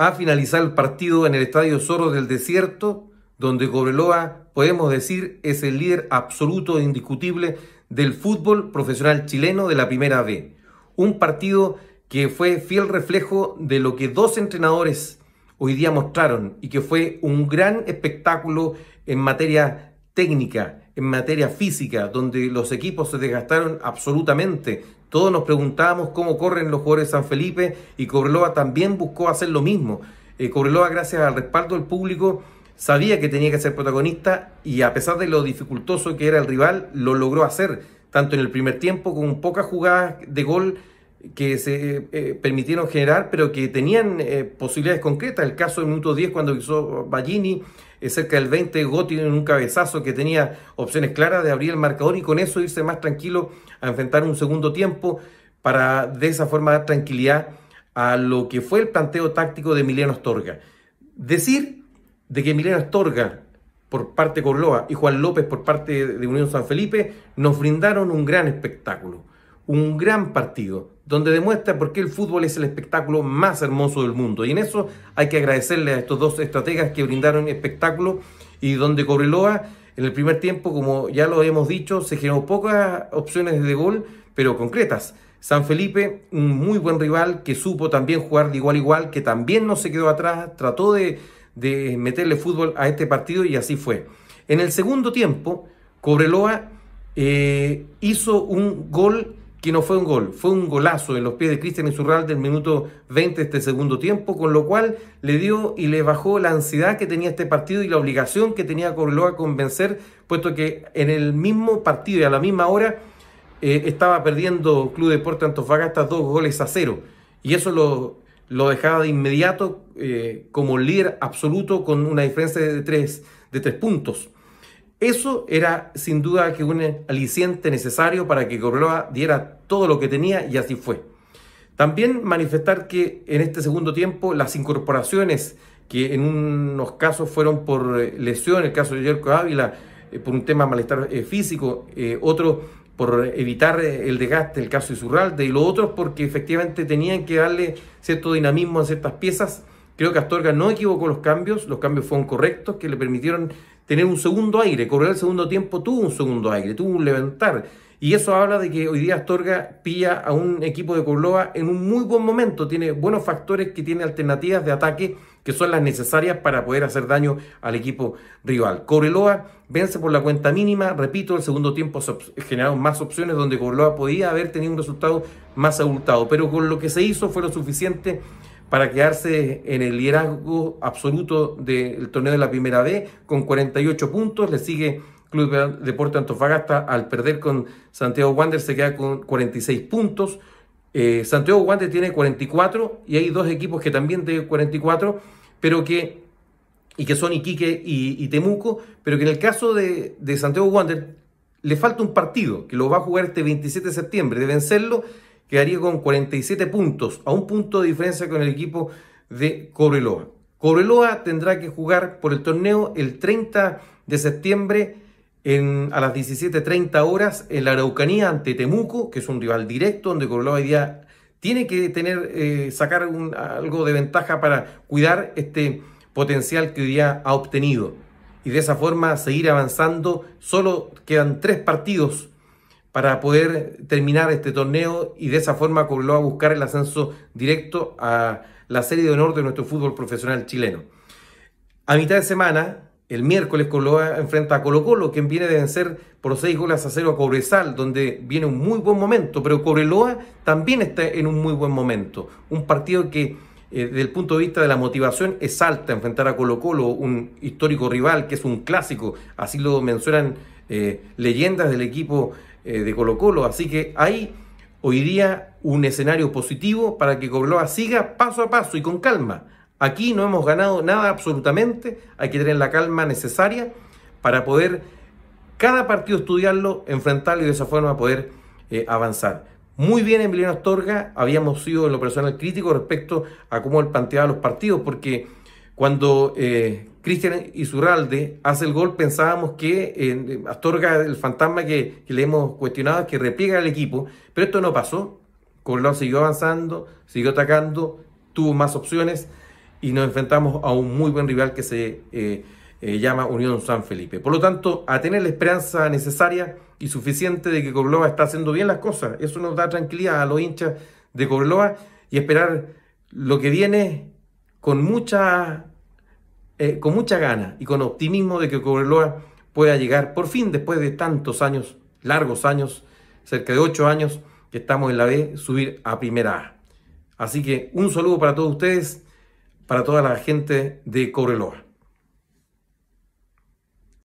a finalizar el partido en el Estadio Zorro del Desierto, donde Cobreloa, podemos decir, es el líder absoluto e indiscutible del fútbol profesional chileno de la Primera B. Un partido que fue fiel reflejo de lo que dos entrenadores hoy día mostraron y que fue un gran espectáculo en materia técnica, en materia física, donde los equipos se desgastaron absolutamente, todos nos preguntábamos cómo corren los jugadores de San Felipe y Cobreloa también buscó hacer lo mismo. Eh, Cobreloa, gracias al respaldo del público, sabía que tenía que ser protagonista y a pesar de lo dificultoso que era el rival, lo logró hacer, tanto en el primer tiempo con pocas jugadas de gol que se eh, eh, permitieron generar, pero que tenían eh, posibilidades concretas. El caso del minuto 10 cuando hizo Ballini, cerca del 20, Gotti en un cabezazo que tenía opciones claras de abrir el marcador y con eso irse más tranquilo a enfrentar un segundo tiempo para de esa forma dar tranquilidad a lo que fue el planteo táctico de Emiliano Astorga. Decir de que Emiliano Astorga por parte de Corloa y Juan López por parte de Unión San Felipe nos brindaron un gran espectáculo, un gran partido, donde demuestra por qué el fútbol es el espectáculo más hermoso del mundo. Y en eso hay que agradecerle a estos dos estrategas que brindaron espectáculo y donde Cobreloa en el primer tiempo, como ya lo hemos dicho, se generó pocas opciones de gol, pero concretas. San Felipe, un muy buen rival que supo también jugar de igual a igual, que también no se quedó atrás, trató de, meterle fútbol a este partido y así fue. En el segundo tiempo, Cobreloa eh, hizo un gol que no fue un gol, fue un golazo en los pies de Cristian Insurral del minuto 20 de este segundo tiempo, con lo cual le dio y le bajó la ansiedad que tenía este partido y la obligación que tenía lo a convencer, puesto que en el mismo partido y a la misma hora eh, estaba perdiendo Club Deporte Antofagasta dos goles a cero. Y eso lo, lo dejaba de inmediato eh, como líder absoluto con una diferencia de de tres puntos. Eso era sin duda que un aliciente necesario para que Correloa diera todo lo que tenía y así fue. También manifestar que en este segundo tiempo las incorporaciones que en unos casos fueron por eh, lesión, el caso de Yerko Ávila eh, por un tema de malestar eh, físico, otro por evitar el desgaste, el caso de Isurralde, y los otros porque efectivamente tenían que darle cierto dinamismo a ciertas piezas Creo que Astorga no equivocó los cambios, los cambios fueron correctos, que le permitieron tener un segundo aire. Correr el segundo tiempo tuvo un segundo aire, tuvo un levantar. Y eso habla de que hoy día Astorga pilla a un equipo de Cobreloa en un muy buen momento. Tiene buenos factores que tiene alternativas de ataque que son las necesarias para poder hacer daño al equipo rival. Cobreloa vence por la cuenta mínima, repito, el segundo tiempo se generaron más opciones donde Cobreloa podía haber tenido un resultado más abultado, pero con lo que se hizo fue lo suficiente para quedarse en el liderazgo absoluto del torneo de la Primera B con 48 puntos. Le sigue Club Deporte Antofagasta al perder con Santiago Wander se queda con 46 puntos. Eh, Santiago Wander tiene 44 y hay dos equipos que también tienen 44, pero que y que son Iquique y, Temuco, pero que en el caso de, de Santiago Wander le falta un partido que lo va a jugar este 27 de septiembre, de vencerlo quedaría con 47 puntos, a un punto de diferencia con el equipo de Cobreloa. Cobreloa tendrá que jugar por el torneo el 30 de septiembre a las 17.30 horas en la Araucanía ante Temuco, que es un rival directo donde Cobreloa hoy día tiene que tener, eh, sacar algo de ventaja para cuidar este potencial que hoy día ha obtenido. Y de esa forma seguir avanzando. Solo quedan tres partidos para poder terminar este torneo y de esa forma Cobreloa buscar el ascenso directo a la Serie de Honor de nuestro fútbol profesional chileno. A mitad de semana, el miércoles Cobreloa enfrenta a Colo Colo, quien viene de vencer por 6 goles a 0 a Cobresal, donde viene un muy buen momento, pero Cobreloa también está en un muy buen momento. Un partido que eh, desde el punto de vista de la motivación es alta enfrentar a Colo Colo, un histórico rival que es un clásico, así lo mencionan eh, leyendas del equipo eh, de Colo Colo. Así que hay hoy día un escenario positivo para que Cobloa siga paso a paso y con calma. Aquí no hemos ganado nada absolutamente, hay que tener la calma necesaria para poder cada partido estudiarlo, enfrentarlo y de esa forma poder eh, avanzar. Muy bien Emiliano Astorga, habíamos sido en lo personal crítico respecto a cómo él planteaba los partidos, porque cuando Cristian Izurralde hace el gol, pensábamos que otorga el fantasma que, le hemos cuestionado, que repliega al equipo, pero esto no pasó. Cobreloa siguió avanzando, siguió atacando, tuvo más opciones y nos enfrentamos a un muy buen rival que se eh, eh, llama Unión San Felipe. Por lo tanto, a tener la esperanza necesaria y suficiente de que Cobreloa está haciendo bien las cosas, eso nos da tranquilidad a los hinchas de Cobreloa y esperar lo que viene con mucha eh, con mucha gana y con optimismo de que Cobreloa pueda llegar por fin después de tantos años, largos años, cerca de ocho años que estamos en la B, subir a primera A. Así que un saludo para todos ustedes, para toda la gente de Cobreloa.